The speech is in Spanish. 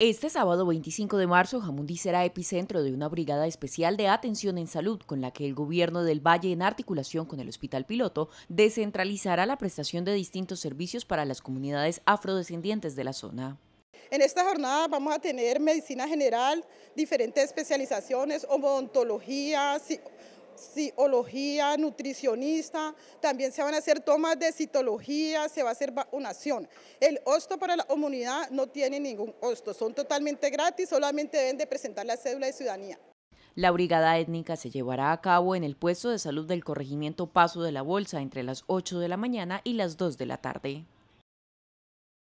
Este sábado 25 de marzo, Jamundí será epicentro de una brigada especial de atención en salud con la que el gobierno del Valle, en articulación con el Hospital Piloto, descentralizará la prestación de distintos servicios para las comunidades afrodescendientes de la zona. En esta jornada vamos a tener medicina general, diferentes especializaciones, odontología, psicología, nutricionista, también se van a hacer tomas de citología, se va a hacer vacunación. El hosto para la comunidad no tiene ningún hosto, son totalmente gratis, solamente deben de presentar la cédula de ciudadanía. La brigada étnica se llevará a cabo en el puesto de salud del corregimiento Paso de la Bolsa entre las 8 de la mañana y las 2 de la tarde.